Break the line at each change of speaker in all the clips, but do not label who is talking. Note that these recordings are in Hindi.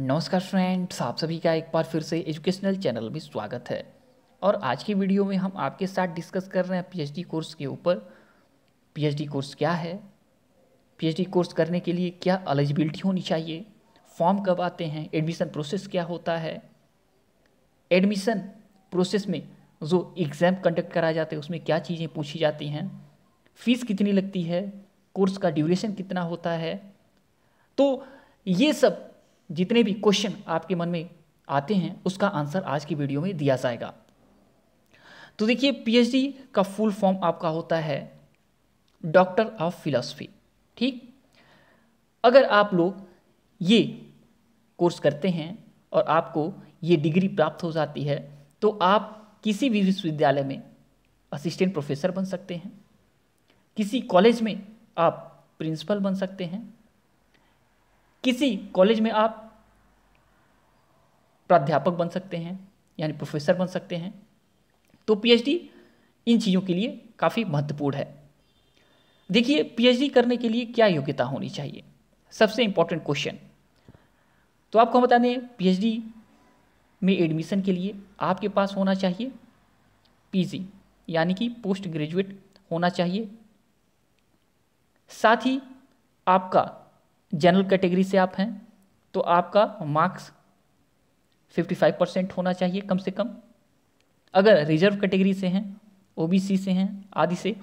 नमस्कार फ्रेंड्स आप सभी का एक बार फिर से एजुकेशनल चैनल में स्वागत है और आज की वीडियो में हम आपके साथ डिस्कस कर रहे हैं पीएचडी कोर्स के ऊपर पीएचडी कोर्स क्या है पीएचडी कोर्स करने के लिए क्या एलिजिबिलिटी होनी चाहिए फॉर्म कब आते हैं एडमिशन प्रोसेस क्या होता है एडमिशन प्रोसेस में जो एग्ज़ाम कंडक्ट कराए जाते हैं उसमें क्या चीज़ें पूछी जाती हैं फ़ीस कितनी लगती है कोर्स का ड्यूरेशन कितना होता है तो ये सब जितने भी क्वेश्चन आपके मन में आते हैं उसका आंसर आज की वीडियो में दिया जाएगा तो देखिए पीएचडी का फुल फॉर्म आपका होता है डॉक्टर ऑफ फिलोसफी ठीक अगर आप लोग ये कोर्स करते हैं और आपको ये डिग्री प्राप्त हो जाती है तो आप किसी भी विश्वविद्यालय में असिस्टेंट प्रोफेसर बन सकते हैं किसी कॉलेज में आप प्रिंसिपल बन सकते हैं किसी कॉलेज में आप प्राध्यापक बन सकते हैं यानी प्रोफेसर बन सकते हैं तो पीएचडी इन चीज़ों के लिए काफ़ी महत्वपूर्ण है देखिए पीएचडी करने के लिए क्या योग्यता होनी चाहिए सबसे इम्पोर्टेंट क्वेश्चन तो आपको हम बता दें पीएचडी में एडमिशन के लिए आपके पास होना चाहिए पीजी यानी कि पोस्ट ग्रेजुएट होना चाहिए साथ ही आपका जनरल कैटेगरी से आप हैं तो आपका मार्क्स 55 परसेंट होना चाहिए कम से कम अगर रिजर्व कैटेगरी से हैं ओबीसी से हैं आदि से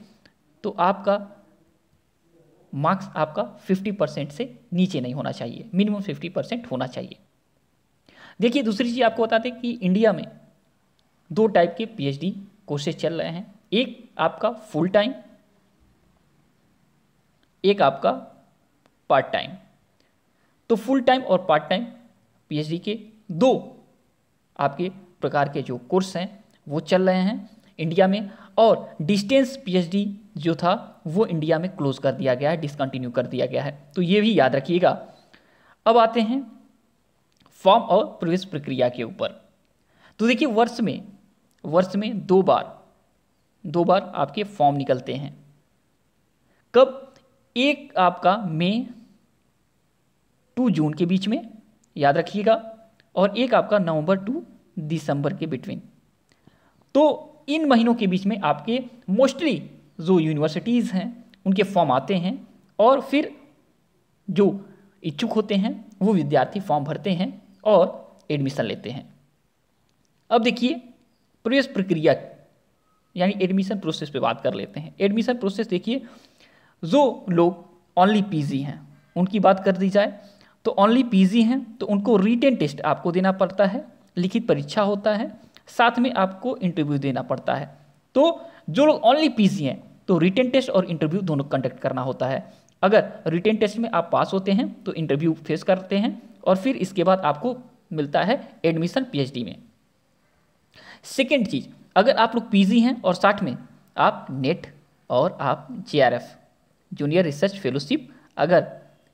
तो आपका मार्क्स आपका 50 परसेंट से नीचे नहीं होना चाहिए मिनिमम 50 परसेंट होना चाहिए देखिए दूसरी चीज़ आपको बता दें कि इंडिया में दो टाइप के पीएचडी कोर्सेज चल रहे हैं एक आपका फुल टाइम एक आपका पार्ट टाइम तो फुल टाइम और पार्ट टाइम पीएचडी के दो आपके प्रकार के जो कोर्स हैं वो चल रहे हैं इंडिया में और डिस्टेंस पीएचडी जो था वो इंडिया में क्लोज कर दिया गया है डिसकंटिन्यू कर दिया गया है तो ये भी याद रखिएगा अब आते हैं फॉर्म और प्रवेश प्रक्रिया के ऊपर तो देखिए वर्ष में वर्ष में दो बार दो बार आपके फॉर्म निकलते हैं कब एक आपका मई टू जून के बीच में याद रखिएगा और एक आपका नवंबर टू दिसंबर के बिटवीन तो इन महीनों के बीच में आपके मोस्टली जो यूनिवर्सिटीज़ हैं उनके फॉर्म आते हैं और फिर जो इच्छुक होते हैं वो विद्यार्थी फॉर्म भरते हैं और एडमिशन लेते हैं अब देखिए प्रवेश प्रक्रिया यानी एडमिशन प्रोसेस पे बात कर लेते हैं एडमिशन प्रोसेस देखिए जो लोग ओनली पीजी हैं उनकी बात कर दी जाए तो ओनली पीजी हैं तो उनको रिटेन टेस्ट आपको देना पड़ता है लिखित परीक्षा होता है साथ में आपको इंटरव्यू देना पड़ता है तो जो लोग ओनली पीजी हैं तो रिटेन टेस्ट और इंटरव्यू दोनों कंडक्ट करना होता है अगर रिटेन टेस्ट में आप पास होते हैं तो इंटरव्यू फेस करते हैं और फिर इसके बाद आपको मिलता है एडमिशन पीएचडी में सेकेंड चीज़ अगर आप लोग पीजी हैं और साथ में आप नेट और आप जेआरएफ जूनियर रिसर्च फेलोशिप अगर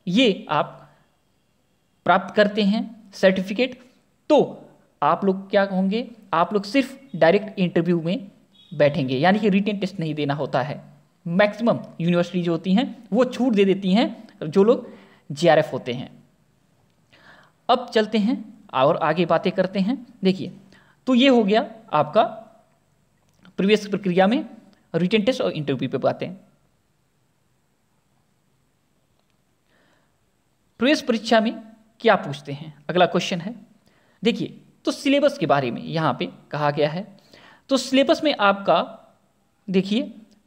ये आप प्राप्त करते हैं सर्टिफिकेट तो आप लोग क्या होंगे आप लोग सिर्फ डायरेक्ट इंटरव्यू में बैठेंगे यानी कि रिटेन टेस्ट नहीं देना होता है मैक्सिमम यूनिवर्सिटी जो होती हैं वो छूट दे देती हैं जो लोग जे होते हैं अब चलते हैं और आगे बातें करते हैं देखिए तो ये हो गया आपका प्रवेश प्रक्रिया में रिटेन टेस्ट और इंटरव्यू पे बातें प्रवेश परीक्षा में क्या पूछते हैं अगला क्वेश्चन है देखिए तो सिलेबस के बारे में यहाँ पे कहा गया है तो सिलेबस में आपका देखिए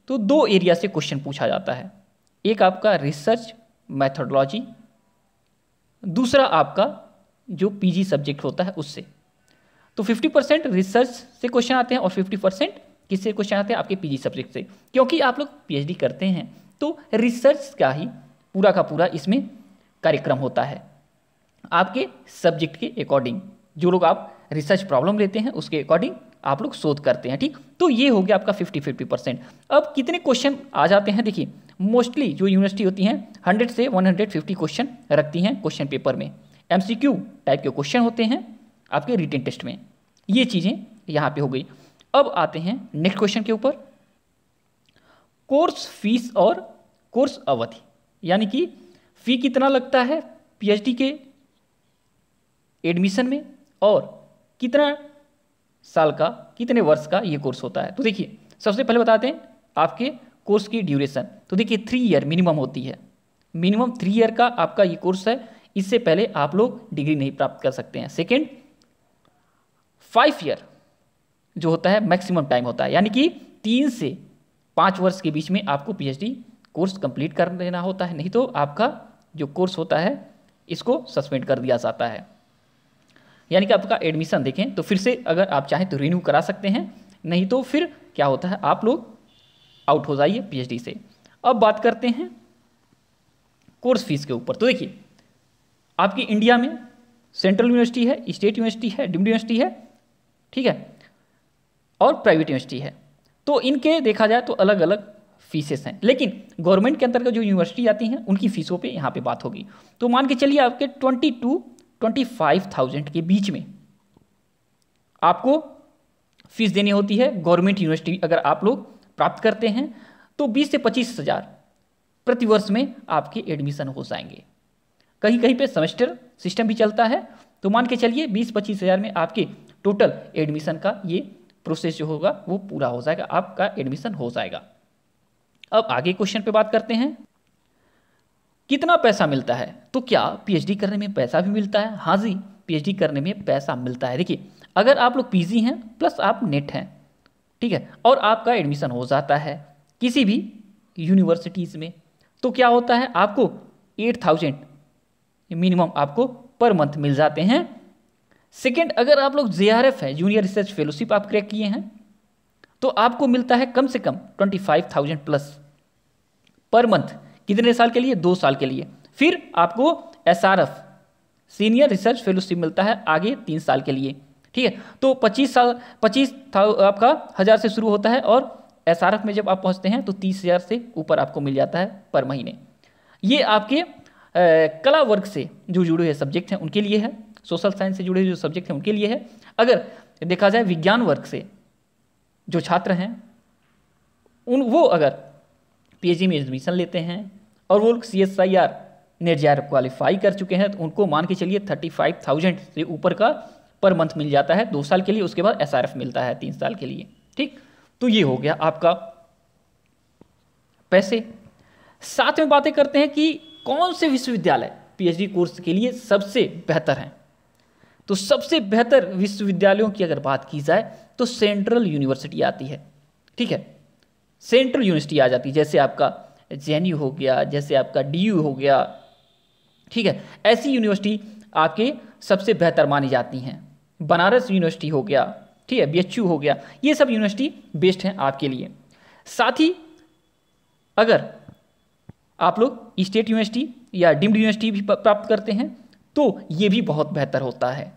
तो दो एरिया से क्वेश्चन पूछा जाता है एक आपका रिसर्च मैथडोलॉजी दूसरा आपका जो पीजी सब्जेक्ट होता है उससे तो 50 परसेंट रिसर्च से क्वेश्चन आते हैं और 50 परसेंट किससे क्वेश्चन आते हैं आपके पीजी सब्जेक्ट से क्योंकि आप लोग पीएचडी करते हैं तो रिसर्च का ही पूरा का पूरा इसमें कार्यक्रम होता है आपके सब्जेक्ट के अकॉर्डिंग जो लोग आप रिसर्च प्रॉब्लम लेते हैं उसके अकॉर्डिंग आप लोग शोध करते हैं ठीक तो ये हो गया आपका फिफ्टी फिफ्टी परसेंट अब कितने क्वेश्चन आ जाते हैं देखिए मोस्टली जो यूनिवर्सिटी होती हैं हंड्रेड से वन हंड्रेड फिफ्टी क्वेश्चन रखती हैं क्वेश्चन पेपर में एम सी क्यू टाइप के क्वेश्चन होते हैं आपके रिटर्न टेस्ट में ये चीज़ें यहाँ पे हो गई अब आते हैं नेक्स्ट क्वेश्चन के ऊपर कोर्स फीस और कोर्स अवधि यानी कि फी कितना लगता है पीएचडी के एडमिशन में और कितना साल का कितने वर्ष का ये कोर्स होता है तो देखिए सबसे पहले बताते हैं आपके कोर्स की ड्यूरेशन तो देखिए थ्री ईयर मिनिमम होती है मिनिमम थ्री ईयर का आपका ये कोर्स है इससे पहले आप लोग डिग्री नहीं प्राप्त कर सकते हैं सेकेंड फाइव ईयर जो होता है मैक्सिमम टाइम होता है यानी कि तीन से पाँच वर्ष के बीच में आपको पीएचडी कोर्स कंप्लीट कर लेना होता है नहीं तो आपका जो कोर्स होता है इसको सस्पेंड कर दिया जाता है यानी कि आपका एडमिशन देखें तो फिर से अगर आप चाहें तो रिन्यू करा सकते हैं नहीं तो फिर क्या होता है आप लोग आउट हो जाइए पीएचडी से अब बात करते हैं कोर्स फीस के ऊपर तो देखिए आपकी इंडिया में सेंट्रल यूनिवर्सिटी है स्टेट यूनिवर्सिटी है डिम्ड यूनिवर्सिटी है ठीक है और प्राइवेट यूनिवर्सिटी है तो इनके देखा जाए तो अलग अलग फीसेस हैं लेकिन गवर्नमेंट के अंतर्गत जो यूनिवर्सिटी आती हैं उनकी फ़ीसों पे यहाँ पे बात होगी तो मान के चलिए आपके twenty to twenty five thousand के बीच में आपको फीस देनी होती है गवर्नमेंट यूनिवर्सिटी अगर आप लोग प्राप्त करते हैं तो बीस से पच्चीस हज़ार प्रतिवर्ष में आपके एडमिशन हो जाएंगे कहीं कहीं पे सेमेस्टर सिस्टम भी चलता है तो मान के चलिए बीस पच्चीस हज़ार में आपके टोटल एडमिशन का ये प्रोसेस जो होगा वो पूरा हो जाएगा आपका एडमिशन हो जाएगा अब आगे क्वेश्चन पे बात करते हैं कितना पैसा मिलता है तो क्या पीएचडी करने में पैसा भी मिलता है हाँ जी पीएचडी करने में पैसा मिलता है देखिए अगर आप लोग पीजी हैं प्लस आप नेट हैं ठीक है और आपका एडमिशन हो जाता है किसी भी यूनिवर्सिटीज़ में तो क्या होता है आपको एट थाउजेंड मिनिमम आपको पर मंथ मिल जाते हैं सेकेंड अगर आप लोग जे आर एफ है जूनियर रिसर्च फेलोशिप आप क्रैक किए हैं तो आपको मिलता है कम से कम twenty five thousand plus per month कितने साल के लिए दो साल के लिए फिर आपको S R F senior research fellowship मिलता है आगे तीन साल के लिए ठीक है तो पच्चीस साल पच्चीस आपका हज़ार से शुरू होता है और एस आर एफ में जब आप पहुंचते हैं तो तीस हज़ार से ऊपर आपको मिल जाता है पर महीने ये आपके आ, कला वर्ग से जो जुड़े हुए सब्जेक्ट हैं उनके लिए है सोशल साइंस से जुड़े हुए जो सब्जेक्ट हैं उनके लिए है अगर देखा जाए विज्ञान वर्ग से जो छात्र हैं उन वो अगर पी में एडमिशन लेते हैं और वो लोग सी एस आई आर निर्जार क्वालिफाई कर चुके हैं तो उनको मान के चलिए थर्टी फाइव थाउजेंड से ऊपर का पर मंथ मिल जाता है दो साल के लिए उसके बाद एस आर एफ मिलता है तीन साल के लिए ठीक तो ये हो गया आपका पैसे साथ में बातें करते हैं कि कौन से विश्वविद्यालय पीएचडी कोर्स के लिए सबसे बेहतर हैं तो सबसे बेहतर विश्वविद्यालयों की अगर बात की जाए तो सेंट्रल यूनिवर्सिटी आती है ठीक है सेंट्रल यूनिवर्सिटी आ जाती है जैसे आपका जे हो गया जैसे आपका डी हो गया ठीक है ऐसी यूनिवर्सिटी आपके सबसे बेहतर मानी जाती हैं बनारस यूनिवर्सिटी हो गया ठीक है बी हो गया ये सब यूनिवर्सिटी बेस्ट हैं आपके लिए साथ ही अगर आप लोग स्टेट यूनिवर्सिटी या डीम्ड यूनिवर्सिटी भी प्राप्त करते हैं तो ये भी बहुत बेहतर होता है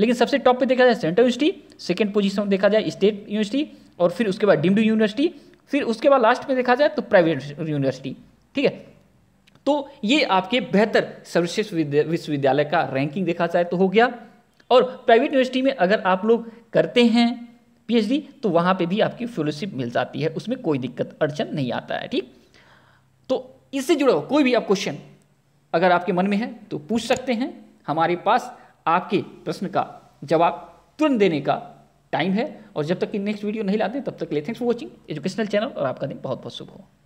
लेकिन सबसे टॉप पे देखा जाए सेंट्रल यूनिवर्सिटी सेकेंड पोजीशन देखा जाए स्टेट यूनिवर्सिटी और फिर उसके बाद डीम्ड यूनिवर्सिटी फिर उसके बाद लास्ट में देखा जाए तो प्राइवेट यूनिवर्सिटी ठीक है तो ये आपके बेहतर सर्वश्रेष्ठ विश्वविद्यालय का रैंकिंग देखा जाए तो हो गया और प्राइवेट यूनिवर्सिटी में अगर आप लोग करते हैं पीएचडी तो वहां पे भी आपकी फेलोशिप मिल जाती है उसमें कोई दिक्कत अड़चन नहीं आता है ठीक तो इससे जुड़ा हुआ कोई भी आप क्वेश्चन अगर आपके मन में है तो पूछ सकते हैं हमारे पास आपके प्रश्न का जवाब तुरंत देने का टाइम है और जब तक कि नेक्स्ट वीडियो नहीं लाते तब तक ले thanks for watching educational channel और आपका दिन बहुत बहुत शुभ हो